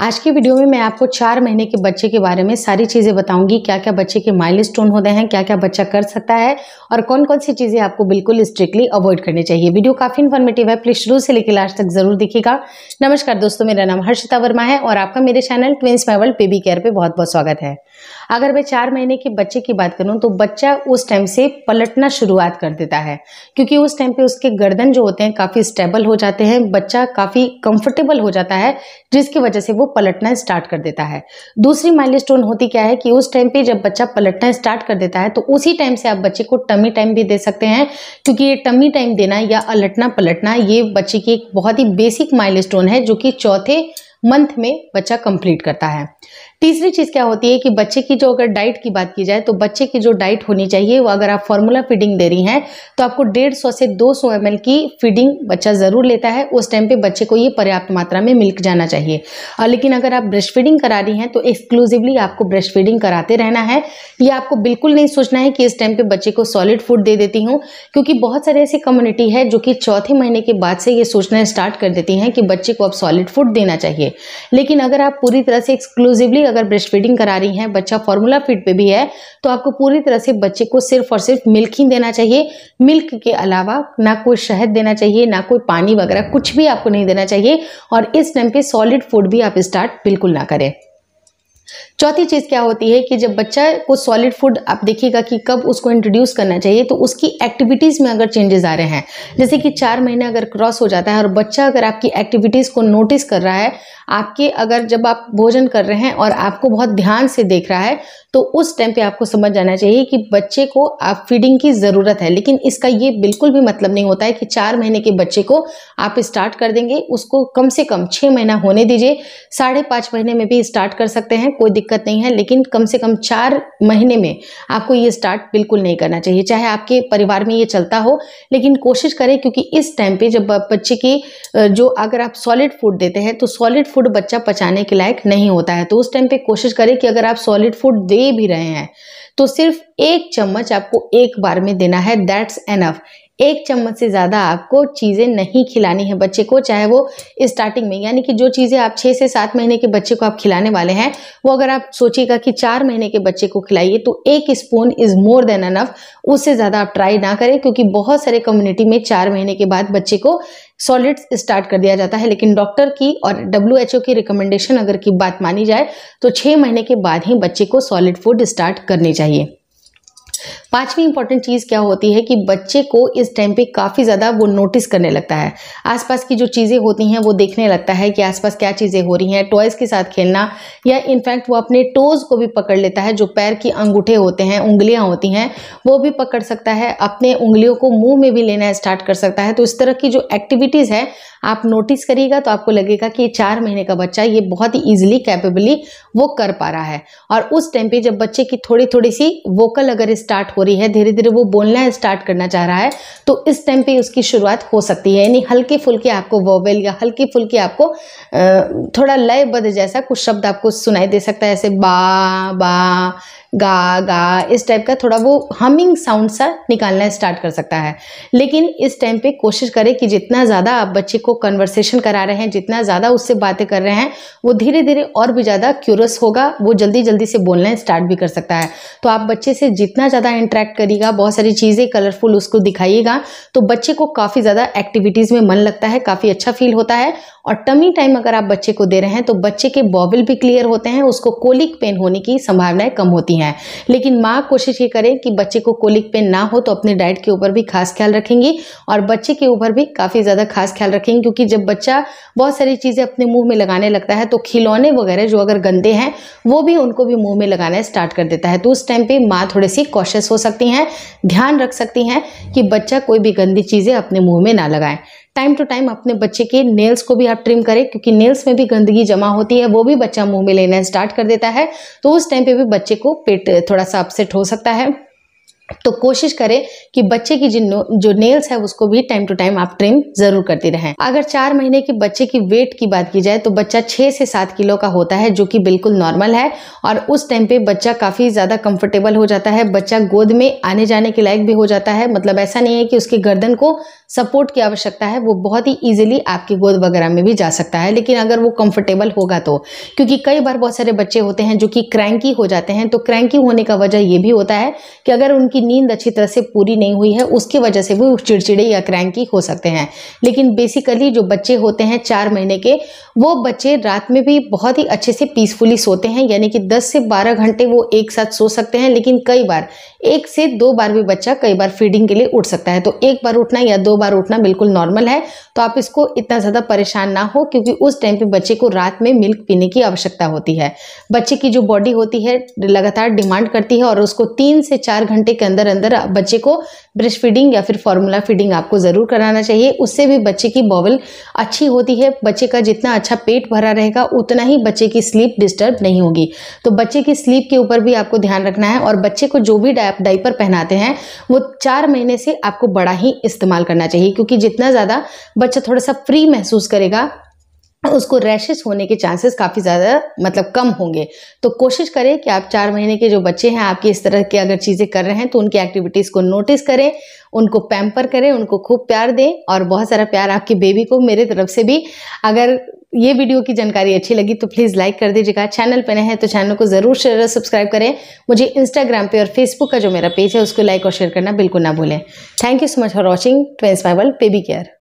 आज की वीडियो में मैं आपको चार महीने के बच्चे के बारे में सारी चीज़ें बताऊंगी क्या क्या बच्चे के माइलस्टोन होते हैं क्या क्या बच्चा कर सकता है और कौन कौन सी चीज़ें आपको बिल्कुल स्ट्रिक्टली अवॉइड करनी चाहिए वीडियो काफ़ी इन्फॉर्मेटिव है प्लीज़ शुरू से लेकर लास्ट तक जरूर देखिएगा नमस्कार दोस्तों मेरा नाम हर्षिता वर्मा है और आपका मेरे चैनल ट्विंस माइवल बेबी केयर पर बहुत बहुत स्वागत है अगर मैं चार महीने के बच्चे की बात करूँ तो बच्चा उस टाइम से पलटना शुरुआत कर देता है क्योंकि उस टाइम पर उसके गर्दन जो होते हैं काफ़ी स्टेबल हो जाते हैं बच्चा काफ़ी कंफर्टेबल हो जाता है जिसकी वजह से वो पलटना स्टार्ट कर देता है दूसरी माइलस्टोन होती क्या है कि उस टाइम पे जब बच्चा पलटना स्टार्ट कर देता है तो उसी टाइम से आप बच्चे को टमी टाइम भी दे सकते हैं क्योंकि ये टमी टाइम देना या अलटना पलटना ये बच्चे की एक बहुत ही बेसिक माइल है जो कि चौथे मंथ में बच्चा कंप्लीट करता है तीसरी चीज़ क्या होती है कि बच्चे की जो अगर डाइट की बात की जाए तो बच्चे की जो डाइट होनी चाहिए वो अगर आप फॉर्मूला फीडिंग दे रही हैं तो आपको डेढ़ सौ से दो सौ एम की फीडिंग बच्चा ज़रूर लेता है उस टाइम पे बच्चे को ये पर्याप्त मात्रा में मिल्क जाना चाहिए और लेकिन अगर आप ब्रेस्ट फीडिंग करा रही हैं तो एक्सक्लूसिवली आपको ब्रेस्ट फीडिंग कराते रहना है या आपको बिल्कुल नहीं सोचना है कि इस टाइम पर बच्चे को सॉलिड फूड दे देती हूँ क्योंकि बहुत सारी ऐसी कम्युनिटी है जो कि चौथे महीने के बाद से ये सोचना स्टार्ट कर देती हैं कि बच्चे को अब सॉलिड फूड देना चाहिए है लेकिन अगर आप पूरी तरह से एक्सक्लूसिवली अगर ब्रेस्ट फीडिंग करा रही हैं बच्चा फॉर्मूला फीड पे भी है तो आपको पूरी तरह से बच्चे को सिर्फ और सिर्फ मिल्क ही देना चाहिए मिल्क के अलावा ना कोई शहद देना चाहिए ना कोई पानी वगैरह कुछ भी आपको नहीं देना चाहिए और इस टाइम पे सॉलिड फूड भी आप स्टार्ट बिल्कुल ना करें चौथी चीज़ क्या होती है कि जब बच्चा को सॉलिड फूड आप देखिएगा कि कब उसको इंट्रोड्यूस करना चाहिए तो उसकी एक्टिविटीज़ में अगर चेंजेस आ रहे हैं जैसे कि चार महीने अगर क्रॉस हो जाता है और बच्चा अगर आपकी एक्टिविटीज़ को नोटिस कर रहा है आपके अगर जब आप भोजन कर रहे हैं और आपको बहुत ध्यान से देख रहा है तो उस टाइम पे आपको समझ जाना चाहिए कि बच्चे को आप फीडिंग की ज़रूरत है लेकिन इसका ये बिल्कुल भी मतलब नहीं होता है कि चार महीने के बच्चे को आप स्टार्ट कर देंगे उसको कम से कम छः महीना होने दीजिए साढ़े पाँच महीने में भी स्टार्ट कर सकते हैं कोई दिक्कत नहीं है लेकिन कम से कम चार महीने में आपको ये स्टार्ट बिल्कुल नहीं करना चाहिए चाहे आपके परिवार में ये चलता हो लेकिन कोशिश करें क्योंकि इस टाइम पे जब बच्चे की जो अगर आप सॉलिड फूड देते हैं तो सॉलिड फूड बच्चा पचाने के लायक नहीं होता है तो उस टाइम पे कोशिश करें कि अगर आप सॉलिड फूड दे भी रहे हैं तो सिर्फ एक चम्मच आपको एक बार में देना है दैट्स एनफ एक चम्मच से ज़्यादा आपको चीज़ें नहीं खिलानी है बच्चे को चाहे वो स्टार्टिंग में यानी कि जो चीज़ें आप छः से सात महीने के बच्चे को आप खिलाने वाले हैं वो अगर आप सोचिएगा कि चार महीने के बच्चे को खिलाइए तो एक spoon is more than enough उससे ज़्यादा आप ट्राई ना करें क्योंकि बहुत सारे कम्युनिटी में चार महीने के बाद बच्चे को सॉलिड्स स्टार्ट कर दिया जाता है लेकिन डॉक्टर की और डब्ल्यू की रिकमेंडेशन अगर की बात मानी जाए तो छः महीने के बाद ही बच्चे को सॉलिड फूड स्टार्ट करनी चाहिए पांचवी इंपॉर्टेंट चीज़ क्या होती है कि बच्चे को इस टाइम पे काफ़ी ज़्यादा वो नोटिस करने लगता है आसपास की जो चीज़ें होती हैं वो देखने लगता है कि आसपास क्या चीज़ें हो रही हैं टॉयज़ के साथ खेलना या इनफैक्ट वो अपने टोज़ को भी पकड़ लेता है जो पैर की अंगूठे होते हैं उंगलियाँ होती हैं वो भी पकड़ सकता है अपने उंगलियों को मुँह में भी लेना स्टार्ट कर सकता है तो इस तरह की जो एक्टिविटीज़ है आप नोटिस करिएगा तो आपको लगेगा कि ये चार महीने का बच्चा ये बहुत ही ईजिली कैपेबली वो कर पा रहा है और उस टाइम पे जब बच्चे की थोड़ी थोड़ी सी वोकल अगर इस स्टार्ट हो रही है धीरे धीरे वो बोलना स्टार्ट करना चाह रहा है तो इस टाइम पे उसकी शुरुआत हो सकती है यानी हल्के फुल्के आपको वोवेल या हल्के फुल्के आपको थोड़ा लयबद्ध जैसा कुछ शब्द आपको सुनाई दे सकता है ऐसे बा बा गा गा इस टाइप का थोड़ा वो हमिंग साउंड सा निकालना स्टार्ट कर सकता है लेकिन इस टाइम पे कोशिश करें कि जितना ज़्यादा आप बच्चे को कन्वर्सेशन करा रहे हैं जितना ज़्यादा उससे बातें कर रहे हैं वो धीरे धीरे और भी ज़्यादा क्यूरस होगा वो जल्दी जल्दी से बोलना स्टार्ट भी कर सकता है तो आप बच्चे से जितना ज़्यादा इंट्रैक्ट करिएगा बहुत सारी चीज़ें कलरफुल उसको दिखाइएगा तो बच्चे को काफ़ी ज़्यादा एक्टिविटीज़ में मन लगता है काफ़ी अच्छा फील होता है और टमी टाइम अगर आप बच्चे को दे रहे हैं तो बच्चे के बॉबिल भी क्लियर होते हैं उसको कोलिक पेन होने की संभावनाएं कम होती हैं लेकिन माँ कोशिश ये करें कि बच्चे को कोलिक पेन ना हो तो अपने डाइट के ऊपर भी खास ख्याल रखेंगी और बच्चे के ऊपर भी काफ़ी ज़्यादा खास ख्याल रखेंगी क्योंकि जब बच्चा बहुत सारी चीज़ें अपने मुँह में लगाने लगता है तो खिलौने वगैरह जो अगर गंदे हैं वो भी उनको भी मुँह में लगाना स्टार्ट कर देता है तो उस टाइम पर माँ थोड़ी सी कॉशियस हो सकती हैं ध्यान रख सकती हैं कि बच्चा कोई भी गंदी चीज़ें अपने मुँह में ना लगाएं टाइम टू टाइम अपने बच्चे के नेल्स को भी आप ट्रिम करें क्योंकि नेल्स में भी गंदगी जमा होती है वो भी बच्चा मुंह में लेना स्टार्ट कर देता है तो उस टाइम पे भी बच्चे को पेट थोड़ा सा अपसेट हो सकता है तो कोशिश करें कि बच्चे की जिन जो नेल्स है उसको भी टाइम टू टाइम आप ट्रिम जरूर करती रहें अगर चार महीने के बच्चे की वेट की बात की जाए तो बच्चा छः से सात किलो का होता है जो कि बिल्कुल नॉर्मल है और उस टाइम पे बच्चा काफ़ी ज़्यादा कंफर्टेबल हो जाता है बच्चा गोद में आने जाने के लायक भी हो जाता है मतलब ऐसा नहीं है कि उसके गर्दन को सपोर्ट की आवश्यकता है वो बहुत ही ईजिली आपकी गोद वगैरह में भी जा सकता है लेकिन अगर वो कंफर्टेबल होगा तो क्योंकि कई बार बहुत सारे बच्चे होते हैं जो कि क्रैंकी हो जाते हैं तो क्रैंकी होने का वजह ये भी होता है कि अगर उनकी उनकी नींद अच्छी तरह से पूरी नहीं हुई है उसकी वजह से वो चिड़चिड़े या क्रैंकी हो सकते हैं लेकिन बेसिकली जो बच्चे होते हैं चार महीने के वो बच्चे रात में भी बहुत ही अच्छे से पीसफुली सोते हैं यानी कि दस से बारह घंटे वो एक साथ सो सकते हैं लेकिन कई बार एक से दो बार भी बच्चा कई बार फीडिंग के लिए उठ सकता है तो एक बार उठना या दो बार उठना बिल्कुल नॉर्मल है तो आप इसको इतना ज़्यादा परेशान ना हो क्योंकि उस टाइम पे बच्चे को रात में मिल्क पीने की आवश्यकता होती है बच्चे की जो बॉडी होती है लगातार डिमांड करती है और उसको तीन से चार घंटे के अंदर अंदर बच्चे को ब्रेस्ट फीडिंग या फिर फॉर्मूला फीडिंग आपको ज़रूर कराना चाहिए उससे भी बच्चे की बॉबल अच्छी होती है बच्चे का जितना अच्छा पेट भरा रहेगा उतना ही बच्चे की स्लीप डिस्टर्ब नहीं होगी तो बच्चे की स्लीप के ऊपर भी आपको ध्यान रखना है और बच्चे को जो भी डाइपर पहनाते हैं वो चार महीने से आपको बड़ा ही इस्तेमाल करना चाहिए क्योंकि जितना ज़्यादा बच्चा थोड़ा सा फ्री महसूस करेगा उसको रैशेस होने के चांसेस काफ़ी ज़्यादा मतलब कम होंगे तो कोशिश करें कि आप चार महीने के जो बच्चे हैं आपकी इस तरह की अगर चीज़ें कर रहे हैं तो उनकी एक्टिविटीज़ को नोटिस करें उनको पैम्पर करें उनको खूब प्यार दें और बहुत सारा प्यार आपके बेबी को मेरे तरफ से भी अगर ये वीडियो की जानकारी अच्छी लगी तो प्लीज़ लाइक कर दीजिएगा चैनल पर नए हैं तो चैनल को ज़रूर शेयर और सब्सक्राइब करें मुझे इंस्टाग्राम पे और फेसबुक का जो मेरा पेज है उसको लाइक और शेयर करना बिल्कुल ना भूलें thank you so much for watching twins bible baby care